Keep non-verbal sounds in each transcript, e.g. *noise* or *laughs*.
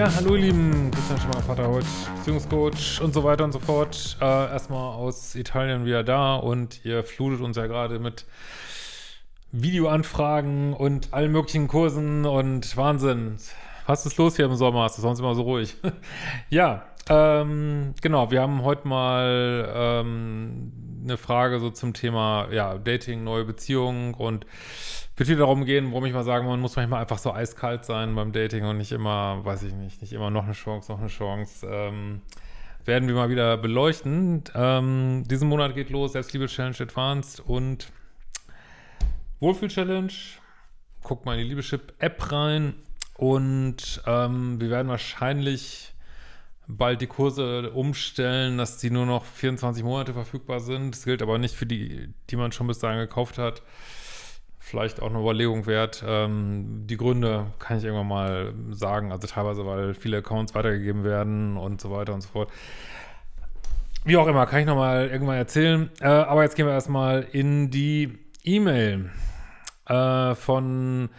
Ja, hallo ihr Lieben, Christian Schmacher, Vaterhut, Beziehungscoach und so weiter und so fort. Äh, erstmal aus Italien wieder da und ihr flutet uns ja gerade mit Videoanfragen und allen möglichen Kursen und Wahnsinn. Was ist los hier im Sommer? Ist das sonst immer so ruhig. *laughs* ja, ähm, genau, wir haben heute mal ähm, eine Frage so zum Thema ja, Dating, neue Beziehungen und wird viel darum gehen, warum ich mal sagen, man muss manchmal einfach so eiskalt sein beim Dating und nicht immer, weiß ich nicht, nicht immer noch eine Chance, noch eine Chance. Ähm, werden wir mal wieder beleuchten. Ähm, diesen Monat geht los, Selbstliebe-Challenge Advanced und Wohlfühl-Challenge. Guckt mal in die Liebeschip-App rein und ähm, wir werden wahrscheinlich bald die Kurse umstellen, dass die nur noch 24 Monate verfügbar sind. Das gilt aber nicht für die, die man schon bis dahin gekauft hat vielleicht auch eine Überlegung wert. Ähm, die Gründe kann ich irgendwann mal sagen. Also teilweise, weil viele Accounts weitergegeben werden und so weiter und so fort. Wie auch immer, kann ich nochmal irgendwann erzählen. Äh, aber jetzt gehen wir erstmal in die E-Mail äh, von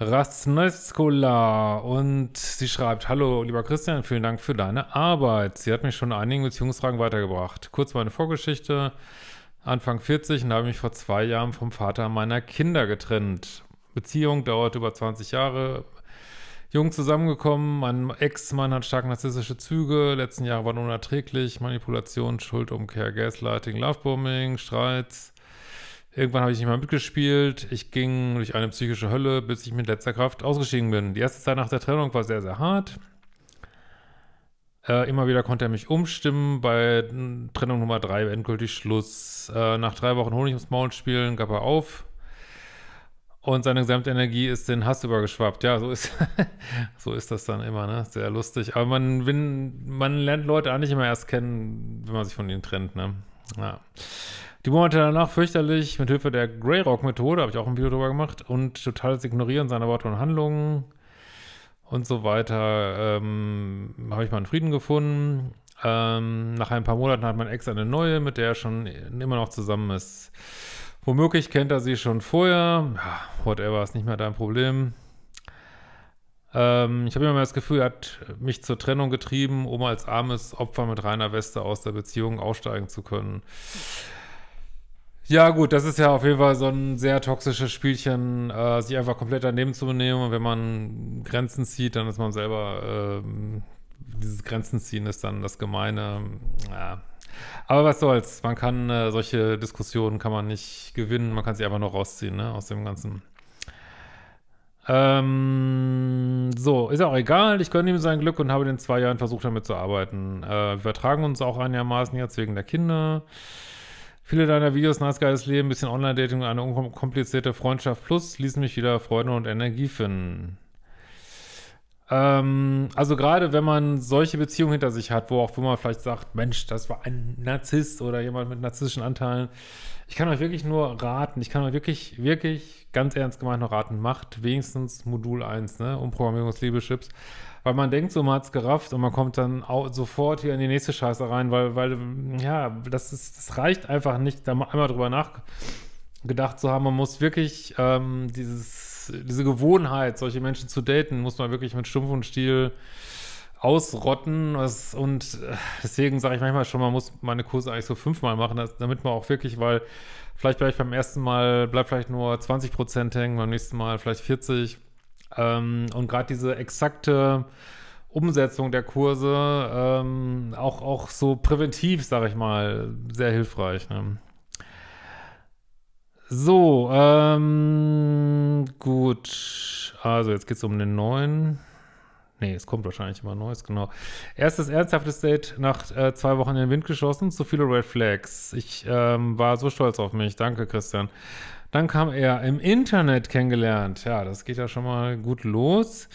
Rasneskola und sie schreibt: Hallo, lieber Christian, vielen Dank für deine Arbeit. Sie hat mich schon einigen Beziehungsfragen weitergebracht. Kurz meine Vorgeschichte. Anfang 40 und habe mich vor zwei Jahren vom Vater meiner Kinder getrennt. Beziehung dauert über 20 Jahre. Jung zusammengekommen, mein Ex-Mann hat stark narzisstische Züge, letzten Jahre waren unerträglich, Manipulation, Schuldumkehr, Gaslighting, Lovebombing, Streits. Irgendwann habe ich nicht mehr mitgespielt. Ich ging durch eine psychische Hölle, bis ich mit letzter Kraft ausgestiegen bin. Die erste Zeit nach der Trennung war sehr, sehr hart. Äh, immer wieder konnte er mich umstimmen. Bei Trennung Nummer 3 endgültig Schluss. Äh, nach drei Wochen Honig ums Maul spielen gab er auf. Und seine gesamte Energie ist den Hass übergeschwappt. Ja, so ist, *laughs* so ist das dann immer, ne? Sehr lustig. Aber man, wenn, man lernt Leute auch nicht immer erst kennen, wenn man sich von ihnen trennt, ne? Ja. Die Monate danach fürchterlich, mit Hilfe der Greyrock-Methode, habe ich auch ein Video drüber gemacht, und totales Ignorieren seiner Worte und Handlungen und so weiter, ähm, habe ich mal einen Frieden gefunden. Ähm, nach ein paar Monaten hat mein Ex eine neue, mit der er schon immer noch zusammen ist. Womöglich kennt er sie schon vorher. Ja, whatever, ist nicht mehr dein Problem. Ähm, ich habe immer mehr das Gefühl, er hat mich zur Trennung getrieben, um als armes Opfer mit reiner Weste aus der Beziehung aussteigen zu können. Ja, gut, das ist ja auf jeden Fall so ein sehr toxisches Spielchen, äh, sich einfach komplett daneben zu benehmen. Und wenn man Grenzen zieht, dann ist man selber, äh, dieses Grenzen ziehen ist dann das Gemeine. Ja. Aber was soll's, man kann äh, solche Diskussionen kann man nicht gewinnen, man kann sie einfach nur rausziehen, ne, aus dem Ganzen. Ähm, so, ist auch egal. Ich gönne ihm sein Glück und habe in zwei Jahren versucht, damit zu arbeiten. Äh, wir vertragen uns auch einigermaßen jetzt wegen der Kinder. Viele deiner Videos, nice geiles Leben, bisschen Online-Dating, und eine unkomplizierte Freundschaft plus, ließen mich wieder Freude und Energie finden. Ähm, also gerade wenn man solche Beziehungen hinter sich hat, wo auch wo man vielleicht sagt, Mensch, das war ein Narzisst oder jemand mit narzisstischen Anteilen, ich kann euch wirklich nur raten, ich kann euch wirklich, wirklich ganz ernst gemeint nur raten, macht wenigstens Modul 1, ne? Umprogrammierungsliebe-Chips. Weil man denkt so, man es gerafft und man kommt dann sofort hier in die nächste Scheiße rein, weil, weil, ja, das ist, das reicht einfach nicht, da mal einmal drüber nachgedacht zu haben. Man muss wirklich ähm, dieses, diese Gewohnheit, solche Menschen zu daten, muss man wirklich mit Stumpf und Stiel ausrotten. Was, und äh, deswegen sage ich manchmal schon, man muss meine Kurse eigentlich so fünfmal machen, dass, damit man auch wirklich, weil vielleicht bleibe ich beim ersten Mal, bleibt vielleicht nur 20 Prozent hängen, beim nächsten Mal vielleicht 40 ähm, und gerade diese exakte Umsetzung der Kurse ähm, auch, auch so präventiv, sage ich mal, sehr hilfreich. Ne? So, ähm, gut. Also jetzt geht es um den neuen. Nee, es kommt wahrscheinlich immer Neues, genau. Erstes ernsthaftes Date nach äh, zwei Wochen in den Wind geschossen, zu viele Red Flags. Ich ähm, war so stolz auf mich. Danke, Christian. Dann kam er im Internet kennengelernt. Ja, das geht ja schon mal gut los.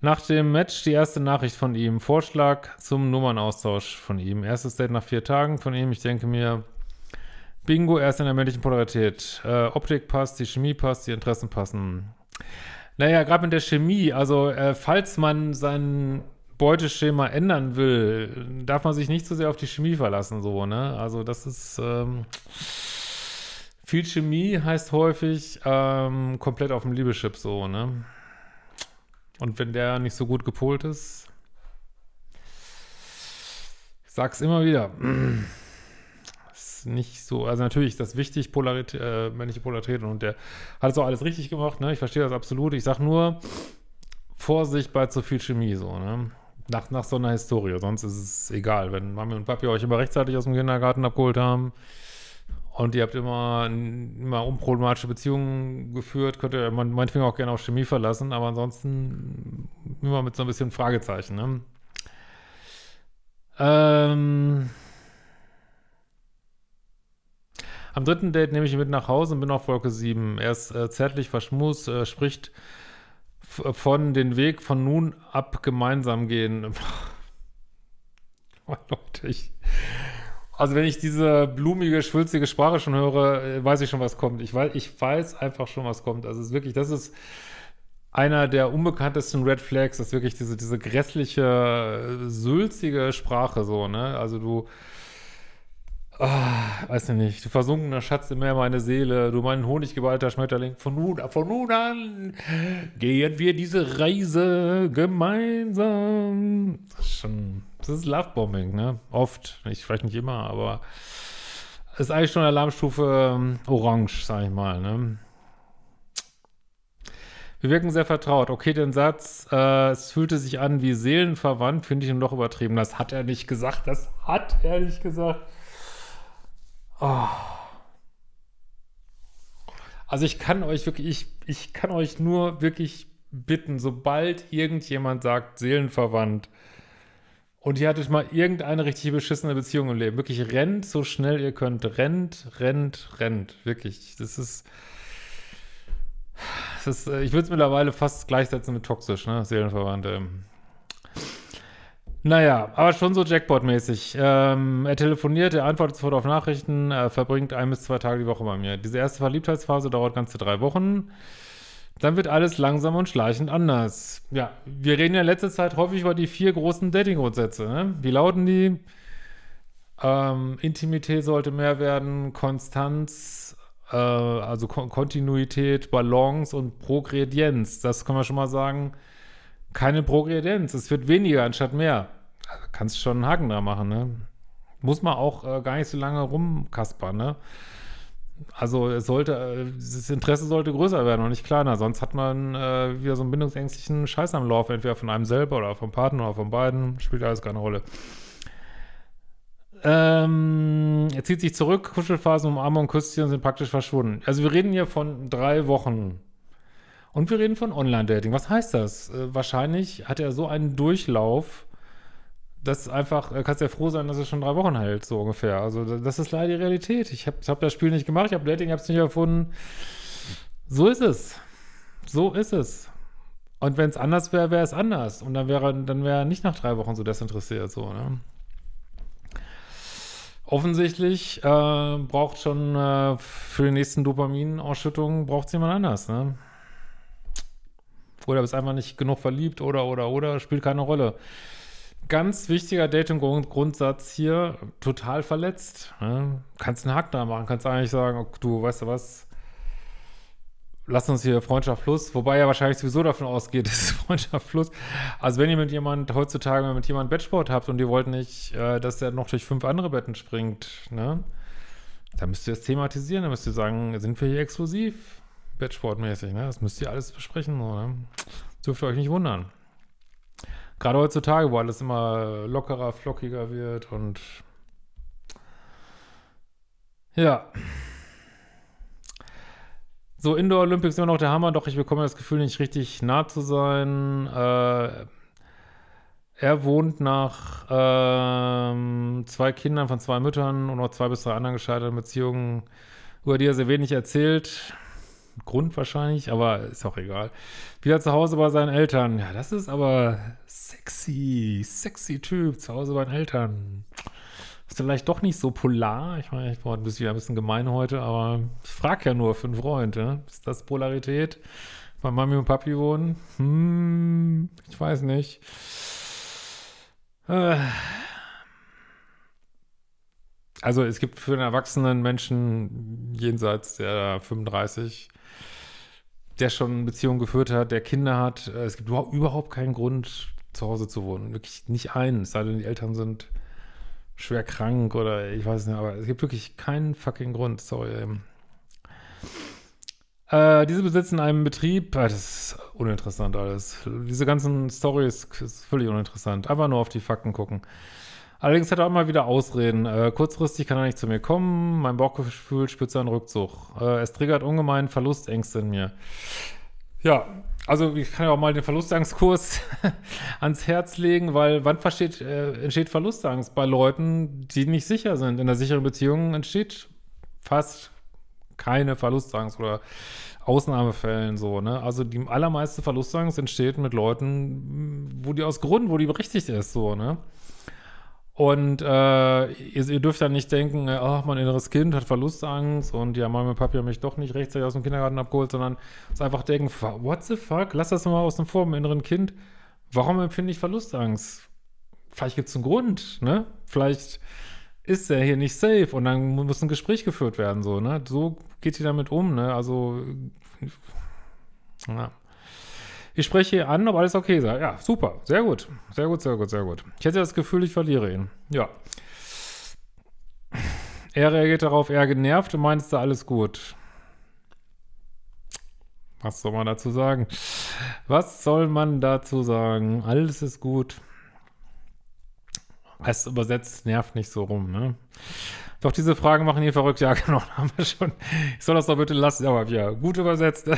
Nach dem Match die erste Nachricht von ihm. Vorschlag zum Nummernaustausch von ihm. Erstes Date nach vier Tagen von ihm. Ich denke mir, Bingo, erst in der männlichen Polarität. Äh, Optik passt, die Chemie passt, die Interessen passen. Naja, gerade mit der Chemie, also äh, falls man sein Beuteschema ändern will, darf man sich nicht zu so sehr auf die Chemie verlassen, so, ne? Also das ist, ähm, viel Chemie heißt häufig ähm, komplett auf dem Liebeschip so, ne? Und wenn der nicht so gut gepolt ist, ich sag's immer wieder. *clears throat* Ist nicht so, also natürlich ist das wichtig, Polarität, äh, männliche Polarität und der hat es auch alles richtig gemacht, ne? Ich verstehe das absolut. Ich sag nur, Vorsicht bei zu viel Chemie, so, ne? Nach, nach so einer Historie, sonst ist es egal. Wenn Mami und Papi euch immer rechtzeitig aus dem Kindergarten abgeholt haben, und ihr habt immer, immer unproblematische Beziehungen geführt, könnt ihr meinetwegen auch gerne auf Chemie verlassen, aber ansonsten immer mit so ein bisschen Fragezeichen. Ne? Ähm, am dritten Date nehme ich ihn mit nach Hause und bin auf Wolke 7. Er ist äh, zärtlich verschmust, äh, spricht von den Weg von nun ab gemeinsam gehen. oh, *laughs* Leute, ich. Also wenn ich diese blumige, schwülzige Sprache schon höre, äh, weiß ich schon, was kommt. Ich weiß, ich weiß einfach schon, was kommt. Also es ist wirklich, das ist einer der unbekanntesten Red Flags, ist wirklich diese, diese grässliche, äh, sülzige Sprache so, ne? Also du, Ah, weiß ich nicht, du versunkener Schatz im Meer, meine Seele, du mein honiggeballter Schmetterling, von nun, von nun an gehen wir diese Reise gemeinsam. Das ist schon, das ist Lovebombing, ne? Oft, ich, vielleicht nicht immer, aber ist eigentlich schon Alarmstufe ähm, orange, sag ich mal, ne? Wir wirken sehr vertraut. Okay, den Satz, äh, es fühlte sich an wie seelenverwandt, finde ich ihn doch übertrieben. Das hat er nicht gesagt, das hat er nicht gesagt. Oh. Also ich kann euch wirklich, ich, ich kann euch nur wirklich bitten, sobald irgendjemand sagt, seelenverwandt, und ihr hattet mal irgendeine richtig beschissene Beziehung im Leben, wirklich rennt so schnell ihr könnt, rennt, rennt, rennt, wirklich. Das ist, das ist äh, ich würde es mittlerweile fast gleichsetzen mit toxisch, ne, seelenverwandte. Naja, aber schon so Jackpot-mäßig. Ähm, er telefoniert, er antwortet sofort auf Nachrichten, er verbringt ein bis zwei Tage die Woche bei mir. Diese erste Verliebtheitsphase dauert ganze drei Wochen. Dann wird alles langsam und schleichend anders. Ja, wir reden ja in letzter Zeit häufig über die vier großen Dating-Grundsätze. Ne? Wie lauten die? Ähm, Intimität sollte mehr werden, Konstanz, äh, also Kon Kontinuität, Balance und Progredienz. Das kann man schon mal sagen keine Progredenz. Es wird weniger anstatt mehr. Also kannst schon einen Haken da machen, ne? Muss man auch äh, gar nicht so lange rumkaspern, ne? Also es sollte, äh, das Interesse sollte größer werden und nicht kleiner, sonst hat man äh, wieder so einen bindungsängstlichen Scheiß am Lauf, entweder von einem selber oder vom Partner oder von beiden, spielt alles keine Rolle. Ähm, er zieht sich zurück, Kuschelphasen, Umarmung, Küsschen sind praktisch verschwunden. Also wir reden hier von drei Wochen und wir reden von Online-Dating. Was heißt das? Äh, wahrscheinlich hat er so einen Durchlauf, dass einfach, äh, kannst ja froh sein, dass es schon drei Wochen hält, so ungefähr. Also das ist leider die Realität. Ich habe hab das Spiel nicht gemacht, ich habe Dating, habe es nicht erfunden. So ist es. So ist es. Und wenn es anders wäre, wäre es anders. Und dann wäre dann wär er nicht nach drei Wochen so desinteressiert. So, ne? Offensichtlich äh, braucht schon äh, für die nächsten Dopaminausschüttungen braucht jemand anders. Ne? oder bist einfach nicht genug verliebt oder, oder, oder, spielt keine Rolle. Ganz wichtiger Dating-Grundsatz hier, total verletzt. Ne? Kannst einen Hack da machen, kannst eigentlich sagen, du, weißt du was, lass uns hier Freundschaft Plus, wobei er wahrscheinlich sowieso davon ausgeht, *laughs* dass Freundschaft Plus. Also wenn ihr mit jemand heutzutage, wenn ihr mit jemandem Bettsport habt und ihr wollt nicht, äh, dass der noch durch fünf andere Betten springt, ne? Da müsst ihr das thematisieren, da müsst ihr sagen, sind wir hier exklusiv? Bettsportmäßig, ne? Das müsst ihr alles besprechen, oder? Ne? dürft ihr euch nicht wundern. Gerade heutzutage, wo alles immer lockerer, flockiger wird und ja. So, Indoor Olympics immer noch der Hammer, doch ich bekomme das Gefühl, nicht richtig nah zu sein. Äh, er wohnt nach ähm, zwei Kindern von zwei Müttern und noch zwei bis drei anderen gescheiterten Beziehungen, über die er sehr wenig erzählt. Grund wahrscheinlich, aber ist auch egal. Wieder zu Hause bei seinen Eltern. Ja, das ist aber sexy, sexy Typ, zu Hause bei den Eltern. Ist vielleicht doch nicht so polar. Ich meine, ich war ein bisschen, ein bisschen gemein heute, aber ich frage ja nur für einen Freund. Ne? Ist das Polarität? Bei Mami und Papi wohnen? Hm, ich weiß nicht. Äh. Also es gibt für einen erwachsenen Menschen jenseits der 35, der schon Beziehungen geführt hat, der Kinder hat, äh, es gibt überhaupt keinen Grund, zu Hause zu wohnen. Wirklich nicht einen, es sei denn, die Eltern sind schwer krank oder ich weiß nicht, aber es gibt wirklich keinen fucking Grund, sorry. Ähm. Äh, diese besitzen einen Betrieb, ah, das ist uninteressant alles. Diese ganzen Stories ist völlig uninteressant. Einfach nur auf die Fakten gucken. Allerdings hat er auch immer wieder Ausreden. Äh, kurzfristig kann er nicht zu mir kommen. Mein Bauchgefühl spürt seinen Rückzug. Äh, es triggert ungemein Verlustängste in mir. Ja, also ich kann ja auch mal den Verlustangstkurs *laughs* ans Herz legen, weil wann versteht, äh, entsteht Verlustangst? Bei Leuten, die nicht sicher sind. In der sicheren Beziehung entsteht fast keine Verlustangst oder Ausnahmefällen so, ne? Also die allermeiste Verlustangst entsteht mit Leuten, wo die aus Grund, wo die berichtigt ist, so, ne? Und äh, ihr, ihr, dürft dann nicht denken, äh, ach, mein inneres Kind hat Verlustangst und ja, Mama und Papi haben mich doch nicht rechtzeitig aus dem Kindergarten abgeholt, sondern es einfach denken, what the fuck, lass das mal aus dem vor, inneren Kind. Warum empfinde ich Verlustangst? Vielleicht gibt es einen Grund, ne? Vielleicht ist er hier nicht safe und dann muss ein Gespräch geführt werden, so, ne? So geht die damit um, ne? Also, ja. Ich spreche hier an, ob alles okay sei. Ja, super. Sehr gut. Sehr gut, sehr gut, sehr gut. Ich hätte das Gefühl, ich verliere ihn. Ja. Er reagiert darauf eher genervt und meint, es sei alles gut. Was soll man dazu sagen? Was soll man dazu sagen? Alles ist gut. Heißt übersetzt, nervt nicht so rum, ne? Doch diese Fragen machen ihr verrückt. Ja, *laughs* genau, haben wir schon. Ich soll das doch bitte lassen. Aber ja, gut übersetzt.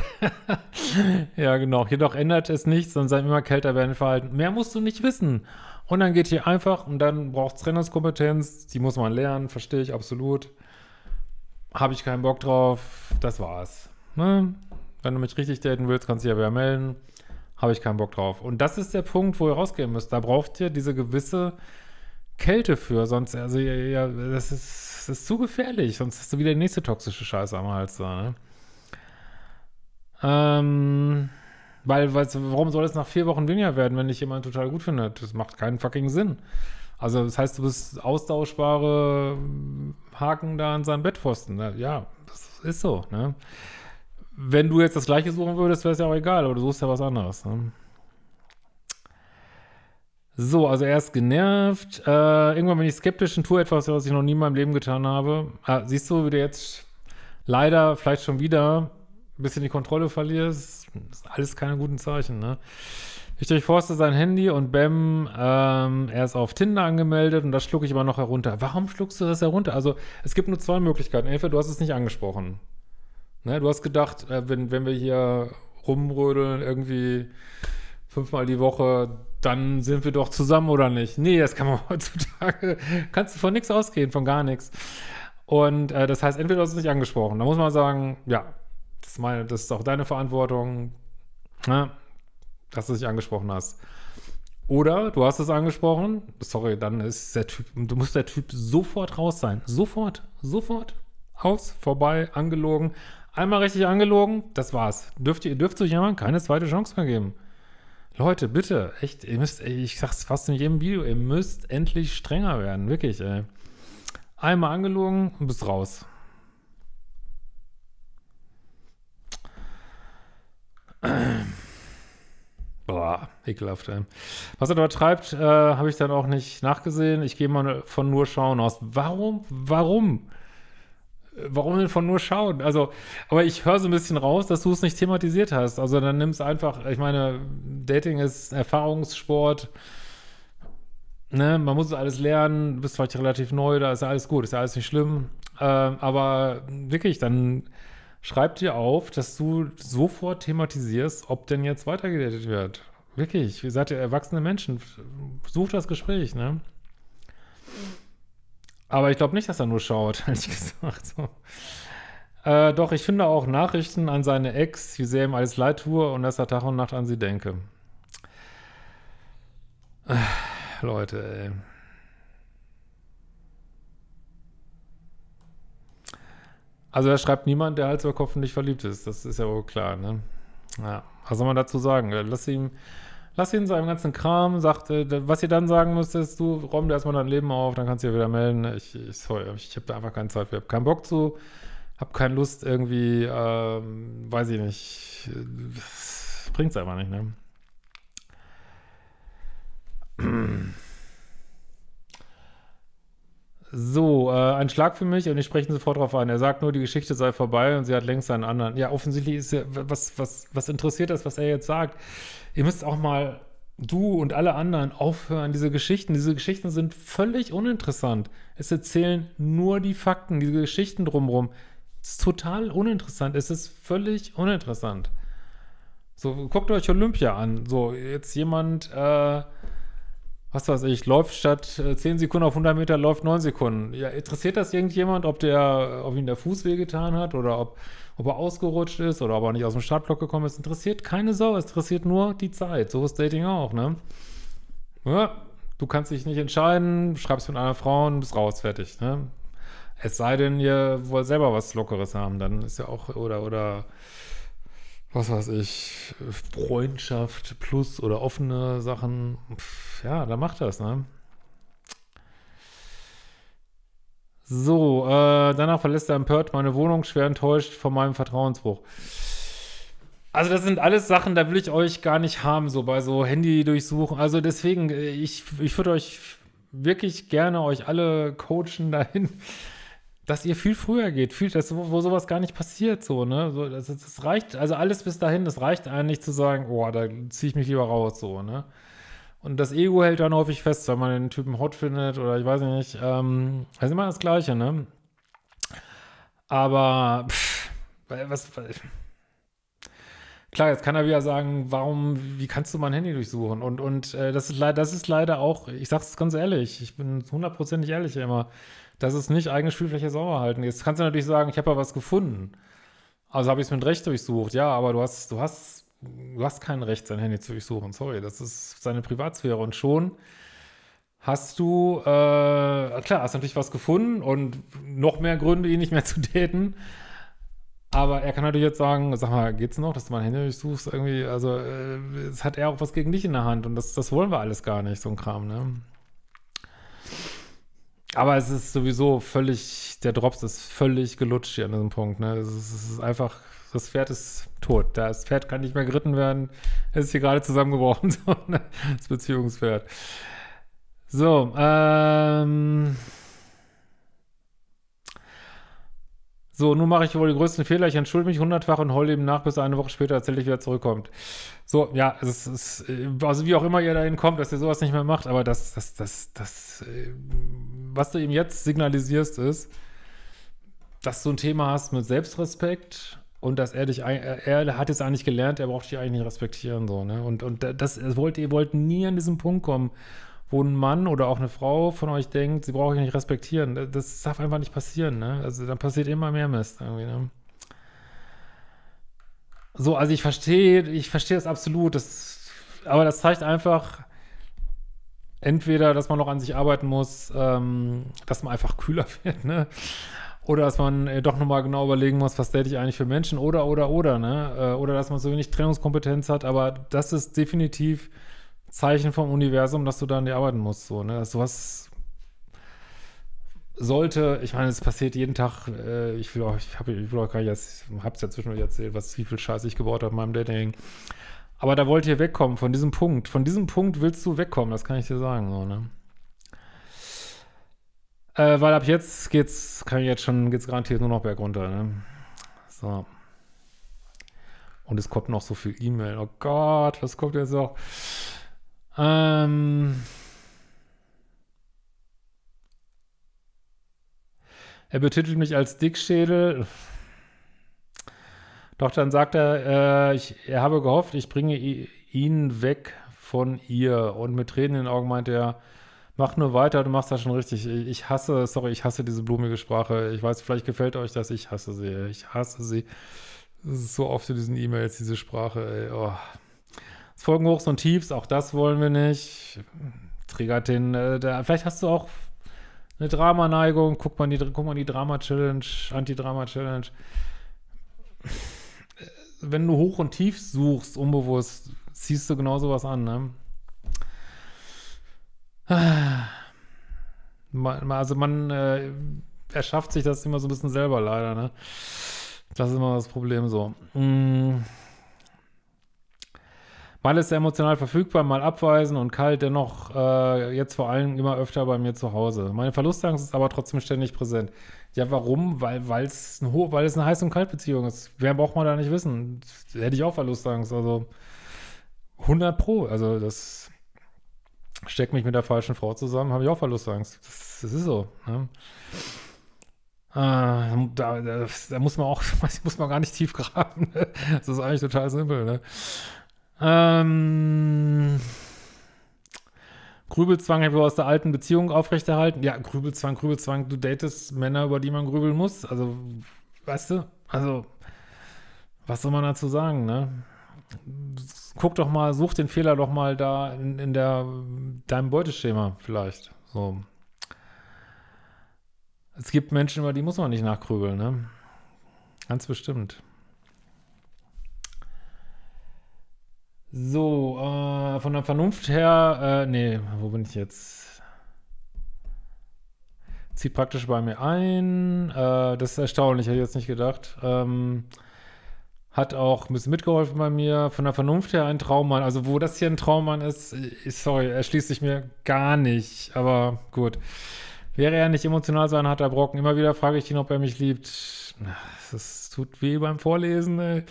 *laughs* ja, genau. Jedoch ändert es nichts sondern sein immer kälter werden Verhalten. Mehr musst du nicht wissen. Und dann geht hier einfach und dann braucht es Trainingskompetenz. Die muss man lernen, verstehe ich absolut. Habe ich keinen Bock drauf. Das war's. Ne? Wenn du mich richtig daten willst, kannst du dich ja wieder melden. Habe ich keinen Bock drauf. Und das ist der Punkt, wo ihr rausgehen müsst. Da braucht ihr diese gewisse Kälte für. Sonst, also, ja, das ist das ist zu gefährlich, sonst hast du wieder die nächste toxische Scheiße am Hals da, ne? Ähm, weil, weil, warum soll es nach vier Wochen weniger werden, wenn dich jemand total gut findet? Das macht keinen fucking Sinn. Also, das heißt, du bist austauschbare Haken da an seinem Bettpfosten. Ne? Ja, das ist so, ne? Wenn du jetzt das Gleiche suchen würdest, wäre es ja auch egal, aber du suchst ja was anderes, ne? So, also er ist genervt. Äh, irgendwann bin ich skeptisch und tue etwas, was ich noch nie in meinem Leben getan habe. Ah, siehst du, wie du jetzt leider vielleicht schon wieder ein bisschen die Kontrolle verlierst? Das ist alles keine guten Zeichen, ne? Ich durchforste sein Handy und Bam, ähm, er ist auf Tinder angemeldet und das schlucke ich immer noch herunter. Warum schluckst du das herunter? Also es gibt nur zwei Möglichkeiten. Entweder du hast es nicht angesprochen. Ne? Du hast gedacht, äh, wenn, wenn wir hier rumrödeln, irgendwie fünfmal die Woche dann sind wir doch zusammen oder nicht. Nee, das kann man *laughs* heutzutage, kannst du von nichts ausgehen, von gar nichts. Und äh, das heißt, entweder hast du es nicht angesprochen. Da muss man sagen, ja, das ist, meine, das ist auch deine Verantwortung, ne, dass du es nicht angesprochen hast. Oder du hast es angesprochen, sorry, dann ist der Typ, du musst der Typ sofort raus sein. Sofort, sofort, aus, vorbei, angelogen. Einmal richtig angelogen, das war's. Dürft ihr, dürft euch jemand keine zweite Chance mehr geben. Leute, bitte, echt, ihr müsst, ich sag's fast in jedem Video, ihr müsst endlich strenger werden, wirklich, ey. Einmal angelogen, und bist raus. *clears throat* Boah, ekelhaft. Ey. Was er da treibt, äh, habe ich dann auch nicht nachgesehen. Ich gehe mal von nur schauen aus. Warum? Warum? warum denn von nur schauen? Also, aber ich höre so ein bisschen raus, dass du es nicht thematisiert hast. Also dann nimm es einfach, ich meine, Dating ist Erfahrungssport. Ne, man muss alles lernen, du bist vielleicht relativ neu, da ist ja alles gut, ist ja alles nicht schlimm. Äh, aber wirklich, dann schreib dir auf, dass du sofort thematisierst, ob denn jetzt weitergedatet wird. Wirklich, ihr seid ja erwachsene Menschen. such das Gespräch, ne? Mhm. Aber ich glaube nicht, dass er nur schaut, *laughs* ehrlich gesagt. So. Äh, doch, ich finde auch Nachrichten an seine Ex, wie sehr ihm alles leid tue und dass er Tag und Nacht an sie denke. Äh, Leute, ey. Also er schreibt niemand, der Hals über Kopf nicht verliebt ist. Das ist ja wohl klar, ne? Ja, was soll man dazu sagen? Äh, lass ihm, Lass ihn seinem ganzen Kram, sagt, äh, was ihr dann sagen müsst, ist, du räum dir erstmal dein Leben auf, dann kannst du dir wieder melden. Ich, ich, sorry, ich habe da einfach keine Zeit, ich habe keinen Bock zu, habe keine Lust irgendwie, ähm, weiß ich nicht. Äh, bringt es einfach nicht, ne? *clears throat* So, äh, ein Schlag für mich und ich spreche sofort drauf an. Er sagt nur, die Geschichte sei vorbei und sie hat längst einen anderen. Ja, offensichtlich ist ja, was, was, was interessiert das, was er jetzt sagt? Ihr müsst auch mal, du und alle anderen, aufhören, diese Geschichten. Diese Geschichten sind völlig uninteressant. Es erzählen nur die Fakten, diese Geschichten drumherum. Es ist total uninteressant. Es ist völlig uninteressant. So, guckt euch Olympia an. So, jetzt jemand, äh, was weiß ich, läuft statt 10 äh, Sekunden auf 100 Meter, läuft 9 Sekunden. Ja, interessiert das irgendjemand, ob, der, ob ihm der Fuß wehgetan hat oder ob, ob er ausgerutscht ist oder ob er nicht aus dem Startblock gekommen ist? Interessiert keine Sau, es interessiert nur die Zeit. So ist Dating auch, ne? Ja, du kannst dich nicht entscheiden, schreibst mit einer Frau und bist raus, fertig, ne? Es sei denn, ihr wollt selber was Lockeres haben, dann ist ja auch, oder, oder was weiß ich, Freundschaft plus oder offene Sachen, ja, da macht das, ne? So, äh, danach verlässt er empört meine Wohnung, schwer enttäuscht von meinem Vertrauensbruch. Also das sind alles Sachen, da will ich euch gar nicht haben, so bei so Handy durchsuchen. Also deswegen, äh, ich, ich würde euch wirklich gerne euch alle coachen dahin, dass ihr viel früher geht, viel, dass, wo, wo sowas gar nicht passiert, so, ne? So, das, also das reicht, also alles bis dahin, das reicht eigentlich zu sagen, oh, da ziehe ich mich lieber raus, so, ne? Und das Ego hält dann häufig fest, wenn man den Typen hot findet oder ich weiß nicht, ähm, das ist immer das Gleiche, ne? Aber, pff, was, was Klar, jetzt kann er wieder sagen, warum, wie kannst du mein Handy durchsuchen? Und, und äh, das, ist, das ist leider auch, ich sag's ganz ehrlich, ich bin hundertprozentig ehrlich immer, das ist nicht eigene Spielfläche sauber halten. Jetzt kannst du natürlich sagen, ich habe ja was gefunden. Also habe ich es mit Recht durchsucht, ja, aber du hast, du hast, du hast kein Recht, sein Handy zu durchsuchen. Sorry, das ist seine Privatsphäre. Und schon hast du, äh, klar, hast natürlich was gefunden und noch mehr Gründe, ihn nicht mehr zu daten. Aber er kann natürlich jetzt sagen, sag mal, geht's noch, dass du mein Handy durchsuchst irgendwie? Also, äh, hat er auch was gegen dich in der Hand und das, das wollen wir alles gar nicht, so ein Kram, ne? Aber es ist sowieso völlig, der Drops ist völlig gelutscht hier an diesem Punkt. Ne? Es, ist, es ist einfach, das Pferd ist tot. Das Pferd kann nicht mehr geritten werden. Es ist hier gerade zusammengebrochen, *laughs* so, ne? das Beziehungspferd. So, ähm. So, nun mache ich wohl den größten Fehler. Ich entschuldige mich hundertfach und heule ihm nach, bis er eine Woche später tatsächlich wieder zurückkommt. So, ja, es ist, äh, also wie auch immer ihr dahin kommt, dass ihr sowas nicht mehr macht, aber das, das, das, das, äh, was du ihm jetzt signalisierst, ist, dass du ein Thema hast mit Selbstrespekt und dass er dich, äh, er hat jetzt eigentlich gelernt, er braucht dich eigentlich nicht respektieren, so, ne? Und, und das wollt, ihr wollt nie an diesen Punkt kommen, wo ein Mann oder auch eine Frau von euch denkt, sie brauche ich nicht respektieren. Äh, das darf einfach nicht passieren, ne? Also dann passiert immer mehr Mist irgendwie, ne? So, also ich verstehe, ich verstehe das absolut. Das, aber das zeigt einfach entweder, dass man noch an sich arbeiten muss, ähm, dass man einfach *laughs* kühler wird, ne? Oder dass man äh, doch nochmal genau überlegen muss, was date ich eigentlich für Menschen, oder, oder, oder, ne? Äh, oder dass man so wenig Trennungskompetenz hat, aber das ist definitiv Zeichen vom Universum, dass du da an dir arbeiten musst. So, ne? Sowas also sollte, ich meine, es passiert jeden Tag, äh, ich will auch, ich, hab, ich will gar nicht, ich hab's ja zwischendurch erzählt, was, wie viel Scheiße ich gebaut habe in meinem Dating. Aber da wollt ihr wegkommen, von diesem Punkt. Von diesem Punkt willst du wegkommen, das kann ich dir sagen, so, ne? Äh, weil ab jetzt geht's, kann ich jetzt schon, geht's garantiert nur noch bergunter, ne? So. Und es kommt noch so viel E-Mail. Oh Gott, was kommt jetzt noch? Ähm. Er betitelt mich als Dickschädel. Doch dann sagt er, äh, ich, er habe gehofft, ich bringe ihn weg von ihr. Und mit Tränen in den Augen meinte er, mach nur weiter, du machst das schon richtig. Ich hasse, sorry, ich hasse diese blumige Sprache. Ich weiß, vielleicht gefällt euch das, ich hasse sie. Ich hasse sie. so oft in diesen E-Mails, diese Sprache, ey. Oh. Folgen hochs und Tiefs, auch das wollen wir nicht. Triggert den, äh, da, vielleicht hast du auch eine Dramaneigung, guck mal die, guck mal die Drama-Challenge, Anti-Drama-Challenge. Äh, wenn du hoch und tief suchst, unbewusst, ziehst du genau sowas an, ne? Also man äh, erschafft sich das immer so ein bisschen selber leider, ne? Das ist immer das Problem so. Mmh. Mal ist er emotional verfügbar, mal abweisen und kalt, dennoch äh, jetzt vor allem immer öfter bei mir zu Hause. Meine Verlustangst ist aber trotzdem ständig präsent. Ja, warum? Weil, weil es eine, weil es eine Heiß- und Kaltbeziehung ist. Wer braucht man da nicht wissen? Das hätte ich auch Verlustangst. Also 100 Pro. Also das steckt mich mit der falschen Frau zusammen, habe ich auch Verlustangst. Das, das ist so. Ne? Ah, da, da, da, muss man auch, *laughs* muss man gar nicht tief graben. Ne? Das ist eigentlich total simpel. Ne? Ähm. Grübelzwang habe ich aus der alten Beziehung aufrechterhalten. Ja, Grübelzwang, Grübelzwang, du datest Männer, über die man grübeln muss. Also, weißt du, also, was soll man dazu sagen, ne? Guck doch mal, such den Fehler doch mal da in, in der, deinem Beuteschema vielleicht. So. Es gibt Menschen, über die muss man nicht nachgrübeln, ne? Ganz bestimmt. So, äh, von der Vernunft her, äh, nee, wo bin ich jetzt? Zieht praktisch bei mir ein. Äh, das ist erstaunlich, hätte ich jetzt nicht gedacht. Ähm, hat auch ein bisschen mitgeholfen bei mir. Von der Vernunft her ein Traummann. Also, wo das hier ein Traummann ist, ich, äh, sorry, erschließt sich mir gar nicht. Aber gut. Wäre er nicht emotional sein, hat er Brocken. Immer wieder frage ich ihn, ob er mich liebt. Das tut weh beim Vorlesen, ey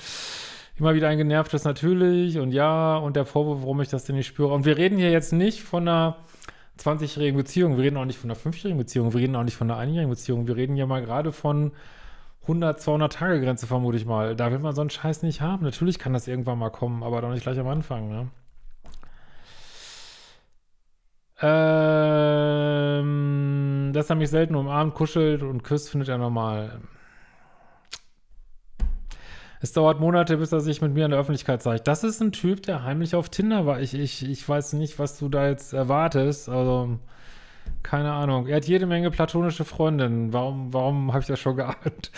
immer wieder ein genervtes natürlich und ja und der Vorwurf, warum ich das denn nicht spüre. Und wir reden hier jetzt nicht von einer 20-jährigen Beziehung, wir reden auch nicht von einer 5-jährigen Beziehung, wir reden auch nicht von einer 1-jährigen Beziehung, wir reden hier mal gerade von 100, 200 Tage Grenze vermute ich mal. Da will man so einen Scheiß nicht haben. Natürlich kann das irgendwann mal kommen, aber doch nicht gleich am Anfang, ne? Ähm, dass er mich selten umarmt, kuschelt und küsst, findet er normal. Es dauert Monate, bis er sich mit mir in der Öffentlichkeit zeigt. Das ist ein Typ, der heimlich auf Tinder war. Ich, ich, ich weiß nicht, was du da jetzt erwartest. Also, keine Ahnung. Er hat jede Menge platonische Freundinnen. Warum, warum habe ich das schon geahnt?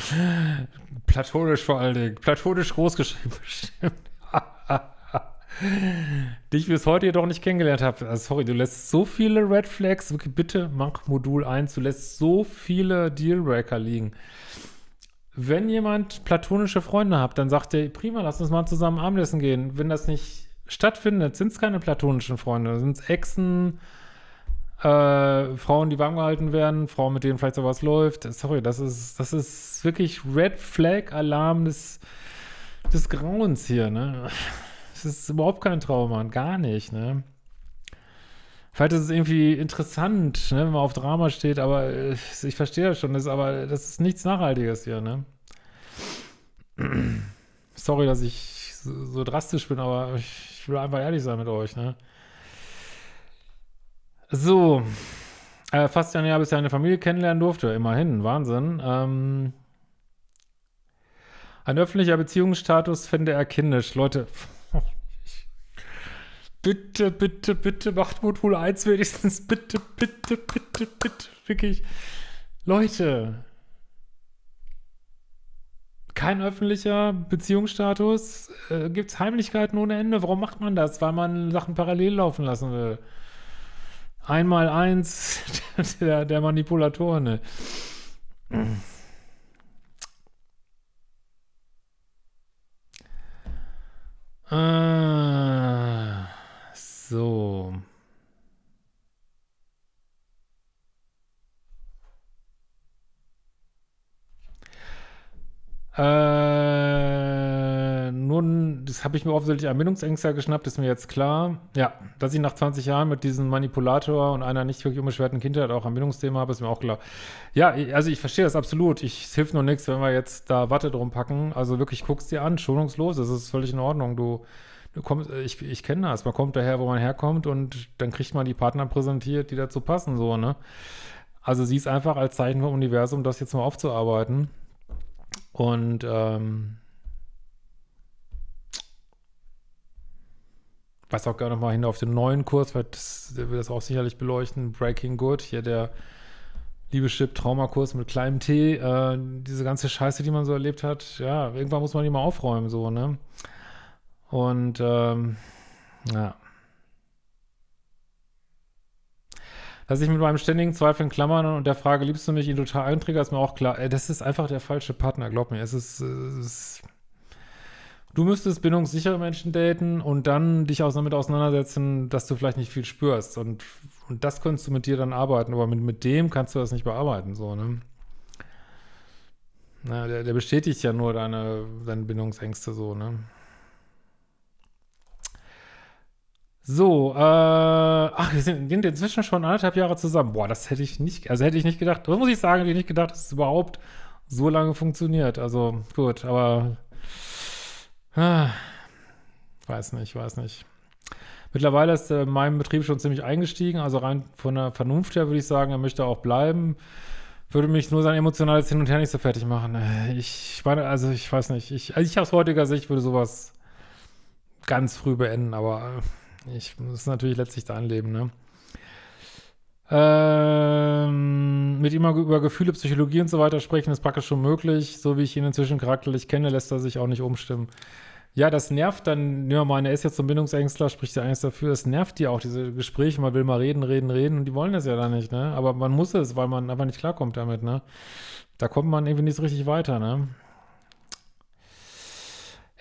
*laughs* Platonisch vor allen Dingen. Platonisch großgeschrieben, *laughs* bestimmt. die ich bis heute jedoch nicht kennengelernt habe. Also, ah, sorry, du lässt so viele Red Flags. Bitte mach Modul 1. Du lässt so viele Dealbreaker liegen wenn jemand platonische Freunde hat, dann sagt er, prima, lass uns mal zusammen Abendessen gehen. Wenn das nicht stattfindet, sind es keine platonischen Freunde, sind es Echsen, äh, Frauen, die warm gehalten werden, Frauen, mit denen vielleicht sowas läuft. Sorry, das ist, das ist wirklich Red Flag Alarm des, des Grauens hier, ne? Das *laughs* ist überhaupt kein Traum, Mann, gar nicht, ne? Vielleicht ist es irgendwie interessant, ne, wenn man auf Drama steht, aber äh, ich verstehe das schon, das, aber das ist nichts Nachhaltiges hier, ne? *clears throat* Sorry, dass ich so, drastisch bin, aber ich will einfach ehrlich sein mit euch, ne? So. Äh, fast ein Jahr, bis er eine Familie kennenlernen durfte, immerhin, Wahnsinn. Ähm, ein öffentlicher Beziehungsstatus fände er kindisch. Leute, bitte, bitte, bitte macht Modul 1 wenigstens. Bitte, bitte, bitte, bitte. Wirklich. Leute. Kein öffentlicher Beziehungsstatus. Äh, Gibt es Heimlichkeiten ohne Ende? Warum macht man das? Weil man Sachen parallel laufen lassen will. Einmal eins *laughs* der, der Manipulatoren. Ne? Äh. So. Äh, nun, das habe ich mir offensichtlich Ermüdungsängste geschnappt, ist mir jetzt klar. Ja, dass ich nach 20 Jahren mit diesem Manipulator und einer nicht wirklich unbeschwerten Kindheit auch Ermüdungsthema habe, ist mir auch klar. Ja, also ich verstehe das absolut. Ich, es hilft nur nichts, wenn wir jetzt da Watte drum packen. Also wirklich, guck's dir an, schonungslos. das ist völlig in Ordnung. Du du kommst, äh, ich, ich kenne das, man kommt daher, wo man herkommt und dann kriegt man die Partner präsentiert, die dazu passen, so, ne? Also sie ist einfach als Zeichen vom Universum, das jetzt mal aufzuarbeiten. Und ähm, weiß auch gerne mal hin auf den neuen Kurs, weil das, der will das auch sicherlich beleuchten. Breaking Good, hier der Liebeschip Traumakurs mit kleinem T, äh, diese ganze Scheiße, die man so erlebt hat. Ja, irgendwann muss man die mal aufräumen, so, ne? Und ähm, ja. Dass ich mit meinem ständigen Zweifel in Klammern und der Frage, liebst du mich, ihn total einträge, ist mir auch klar. Äh, das ist einfach der falsche Partner, glaub mir. Es ist, äh, es ist Du müsstest bindungssichere Menschen daten und dann dich auch damit auseinandersetzen, dass du vielleicht nicht viel spürst. Und, und das könntest du mit dir dann arbeiten, aber mit, mit dem kannst du das nicht bearbeiten, so, ne? Na, der, der bestätigt ja nur deine, deine Bindungsängste so, ne? So, äh, ach, wir sind, sind inzwischen schon anderthalb Jahre zusammen. Boah, das hätte ich nicht, also hätte ich nicht gedacht, das muss ich sagen, hätte ich nicht gedacht, dass es überhaupt so lange funktioniert. Also gut, aber ah, weiß nicht, weiß nicht. Mittlerweile ist äh, er in Betrieb schon ziemlich eingestiegen, also rein von der Vernunft her würde ich sagen, er möchte auch bleiben. Würde mich nur sein emotionales Hin und Her nicht so fertig machen. Äh, ich meine, also ich weiß nicht. Ich, also ich aus heutiger Sicht würde sowas ganz früh beenden, aber ich muss natürlich letztlich dein Leben, ne? Ähm, mit ihm über Gefühle, Psychologie und so weiter sprechen, ist praktisch schon möglich. So wie ich ihn inzwischen charakterlich kenne, lässt er sich auch nicht umstimmen. Ja, das nervt dann, ja, meine er ist jetzt so ein Bindungsängstler, spricht ja eigentlich dafür, es nervt die auch, diese Gespräche, man will mal reden, reden, reden und die wollen das ja dann nicht, ne? Aber man muss es, weil man einfach nicht klarkommt damit, ne? Da kommt man irgendwie nicht so richtig weiter, ne?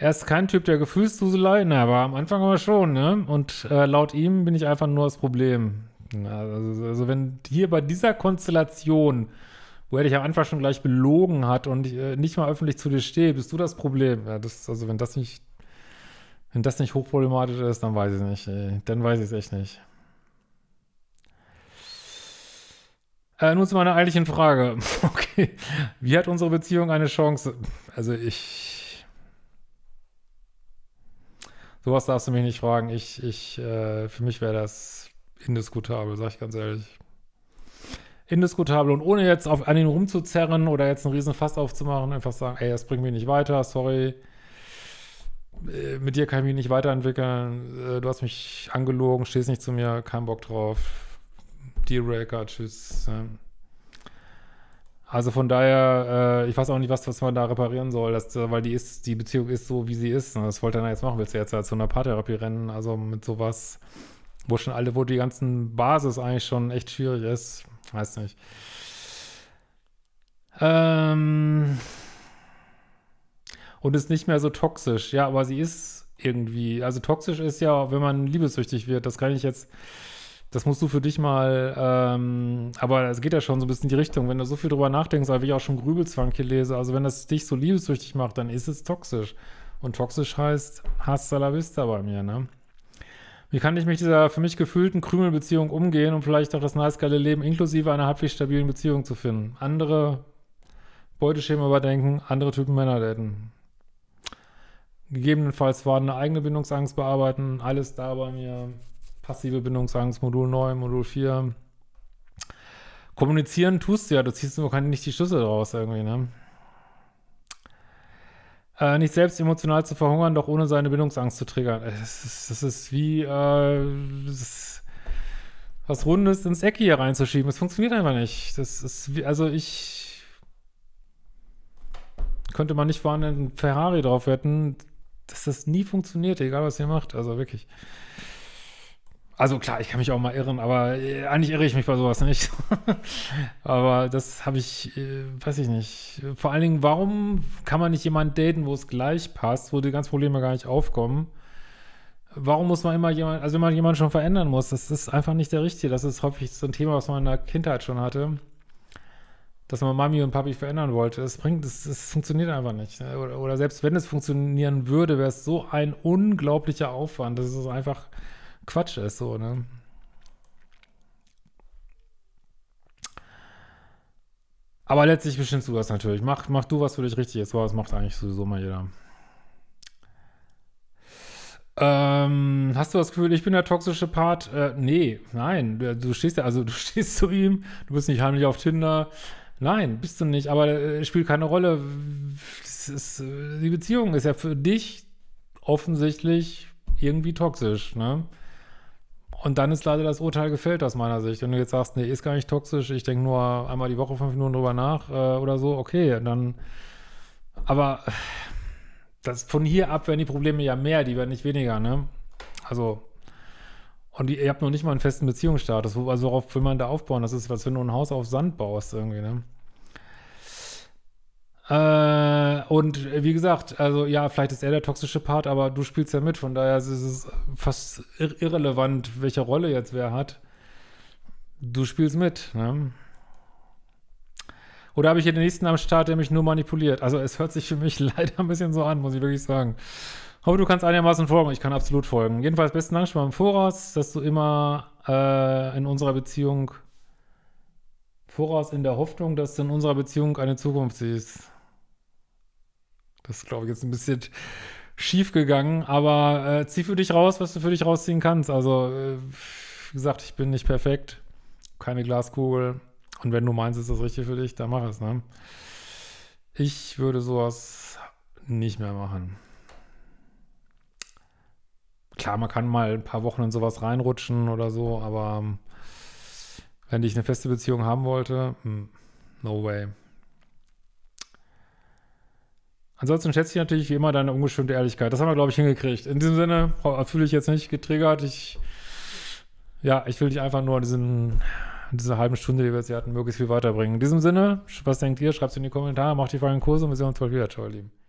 Er ist kein Typ der Gefühlsduselei, na, aber am Anfang aber schon, ne? Und äh, laut ihm bin ich einfach nur das Problem. Also, also, wenn hier bei dieser Konstellation, wo er dich am Anfang schon gleich belogen hat und äh, nicht mal öffentlich zu dir steht, bist du das Problem. Ja, das, also wenn das nicht, wenn das nicht hochproblematisch ist, dann weiß ich nicht. Ey. Dann weiß ich es echt nicht. Äh, nun zu meiner eigentlichen Frage. *laughs* okay. Wie hat unsere Beziehung eine Chance? Also ich Sowas darfst du mich nicht fragen. Ich, ich, äh, für mich wäre das indiskutabel, sag ich ganz ehrlich. Indiskutabel und ohne jetzt auf, an ihn rumzuzerren oder jetzt einen riesen Fass aufzumachen, einfach sagen, ey, das bringt mich nicht weiter, sorry. Äh, mit dir kann ich mich nicht weiterentwickeln. Äh, du hast mich angelogen, stehst nicht zu mir, kein Bock drauf. Dealbreaker, tschüss. Ja. Ne? Also von daher, äh, ich weiß auch nicht, was, was man da reparieren soll, dass, äh, weil die ist, die Beziehung ist so, wie sie ist. Ne? Das wollte er jetzt machen, willst du jetzt halt zu einer Paartherapie rennen, also mit sowas, wo schon alle, wo die ganzen Basis eigentlich schon echt schwierig ist. Weiß nicht. Ähm Und ist nicht mehr so toxisch. Ja, aber sie ist irgendwie, also toxisch ist ja, wenn man liebessüchtig wird, das kann ich jetzt das musst du für dich mal, ähm, aber es geht ja schon so ein bisschen in die Richtung. Wenn du so viel drüber nachdenkst, wie ich auch schon Grübelzwang hier lese, also wenn das dich so liebessüchtig macht, dann ist es toxisch. Und toxisch heißt Hasta la vista bei mir, ne? Wie kann ich mit dieser für mich gefühlten Krümelbeziehung umgehen, um vielleicht auch das nice geile Leben inklusive einer halbwegs stabilen Beziehung zu finden? Andere Beuteschema überdenken, andere Typen Männer daten. Gegebenenfalls war eine eigene Bindungsangst bearbeiten, alles da bei mir passive Bindungsangst, Modul 9, Modul 4. Kommunizieren tust du ja, du ziehst nur nicht die Schlüsse draus irgendwie, ne? Äh, nicht selbst emotional zu verhungern, doch ohne seine Bindungsangst zu triggern. Äh, das ist, das ist wie äh, das, was Rundes ins Eck hier reinzuschieben. Das funktioniert einfach nicht. Das ist wie, also ich könnte man nicht vorhandenen Ferrari drauf wetten, dass das nie funktioniert, egal was ihr macht. Also wirklich. Also klar, ich kann mich auch mal irren, aber äh, eigentlich irre ich mich bei sowas nicht. *laughs* aber das habe ich, äh, weiß ich nicht. Vor allen Dingen, warum kann man nicht jemanden daten, wo es gleich passt, wo die ganzen Probleme gar nicht aufkommen? Warum muss man immer jemanden, also wenn man jemanden schon verändern muss, das ist einfach nicht der Richtige. Das ist häufig so ein Thema, was man in der Kindheit schon hatte, dass man Mami und Papi verändern wollte. Das bringt, das, das funktioniert einfach nicht. Ne? Oder, oder selbst wenn es funktionieren würde, wäre es so ein unglaublicher Aufwand. Das ist einfach Quatsch ist, so, ne? Aber letztlich bestimmst du das natürlich. Mach, mach du, was für dich richtig ist. Das macht eigentlich sowieso mal jeder. Ähm, hast du das Gefühl, ich bin der toxische Part? Äh, nee, nein. Du, du stehst ja, also du *laughs* stehst zu ihm, du bist nicht heimlich auf Tinder. Nein, bist du nicht, aber äh, spielt keine Rolle. Ist, äh, die Beziehung ist ja für dich offensichtlich irgendwie toxisch, ne? Und dann ist leider das Urteil gefällt aus meiner Sicht. Wenn du jetzt sagst, nee, ist gar nicht toxisch, ich denke nur einmal die Woche fünf Minuten drüber nach äh, oder so, okay, dann. Aber das, von hier ab werden die Probleme ja mehr, die werden nicht weniger, ne? Also, und ihr habt noch nicht mal einen festen Beziehungsstatus. Also worauf will man da aufbauen? Das ist, was wenn du ein Haus auf Sand baust irgendwie, ne? Äh, und wie gesagt, also ja, vielleicht ist er der toxische Part, aber du spielst ja mit, von daher ist es fast irrelevant, welche Rolle jetzt wer hat. Du spielst mit, ne? Oder habe ich hier den nächsten am Start, der mich nur manipuliert? Also es hört sich für mich *laughs* leider ein bisschen so an, muss ich wirklich sagen. Hoffe, du kannst einigermaßen folgen. Ich kann absolut folgen. Jedenfalls besten Dank schon mal im Voraus, dass du immer äh, in unserer Beziehung voraus in der Hoffnung, dass du in unserer Beziehung eine Zukunft siehst. Das ist, glaube ich, jetzt ein bisschen schief gegangen, aber äh, zieh für dich raus, was du für dich rausziehen kannst. Also, äh, wie gesagt, ich bin nicht perfekt, keine Glaskugel. Und wenn du meinst, ist das richtig für dich, dann mach es, ne? Ich würde sowas nicht mehr machen. Klar, man kann mal ein paar Wochen in sowas reinrutschen oder so, aber ähm, wenn ich eine feste Beziehung haben wollte, hm, no way. Ansonsten schätze ich natürlich wie immer deine ungeschönte Ehrlichkeit. Das haben wir, glaube ich, hingekriegt. In diesem Sinne fühle ich jetzt nicht getriggert. Ich, ja, ich will dich einfach nur in diesen, dieser halben Stunde, die wir jetzt hier hatten, möglichst viel weiterbringen. In diesem Sinne, was denkt ihr? Schreibt es in die Kommentare, macht die Fragen Kurse und wir sehen uns bald wieder. Ciao, ihr Lieben.